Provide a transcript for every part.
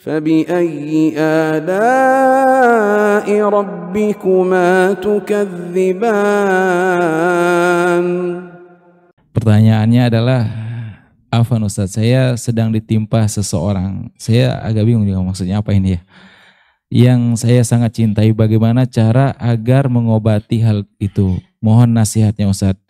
فبأي آلاء ربكما تكذبان Pertanyaannya adalah Afan Ustadz, saya sedang ditimpa seseorang. Saya agak bingung juga maksudnya apa ini ya. Yang saya sangat cintai bagaimana cara agar mengobati hal itu. Mohon nasihatnya Ustadz.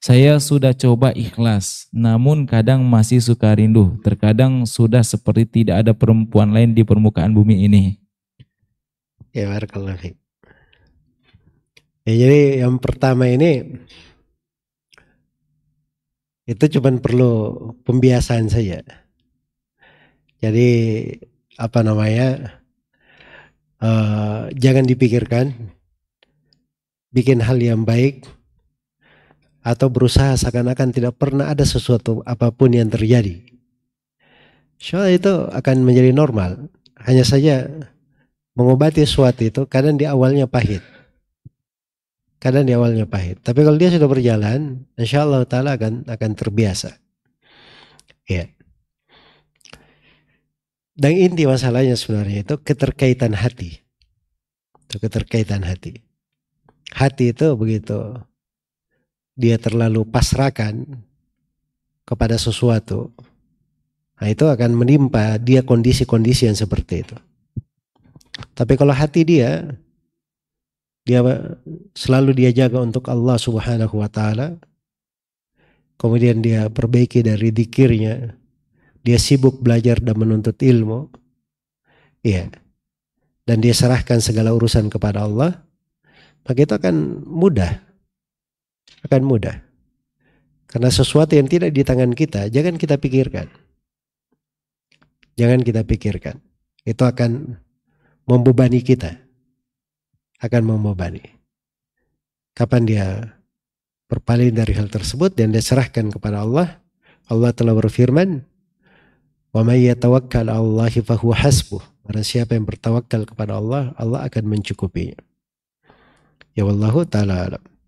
Saya sudah coba ikhlas, namun kadang masih suka rindu. Terkadang sudah seperti tidak ada perempuan lain di permukaan bumi ini. Ya, barakallah. Ya, jadi yang pertama ini itu cuman perlu pembiasaan saja. Jadi apa namanya? Uh, jangan dipikirkan bikin hal yang baik atau berusaha seakan-akan tidak pernah ada sesuatu apapun yang terjadi. Soal itu akan menjadi normal. Hanya saja mengobati sesuatu itu kadang di awalnya pahit. Kadang di awalnya pahit. Tapi kalau dia sudah berjalan, insya Allah ta'ala akan, akan terbiasa. Ya. Dan inti masalahnya sebenarnya itu keterkaitan hati. Itu keterkaitan hati. Hati itu begitu dia terlalu pasrakan kepada sesuatu, nah itu akan menimpa dia kondisi-kondisi yang seperti itu. Tapi kalau hati dia, dia selalu dia jaga untuk Allah Subhanahu wa taala. Kemudian dia perbaiki dari dikirnya. Dia sibuk belajar dan menuntut ilmu. ya, Dan dia serahkan segala urusan kepada Allah, maka itu akan mudah akan mudah. Karena sesuatu yang tidak di tangan kita, jangan kita pikirkan. Jangan kita pikirkan. Itu akan membebani kita. Akan membebani. Kapan dia berpaling dari hal tersebut dan dia serahkan kepada Allah, Allah telah berfirman, "Wa may yatawakkal Allahi fahuwa hasbuh." siapa yang bertawakal kepada Allah, Allah akan mencukupinya. Ya wallahu taala alam.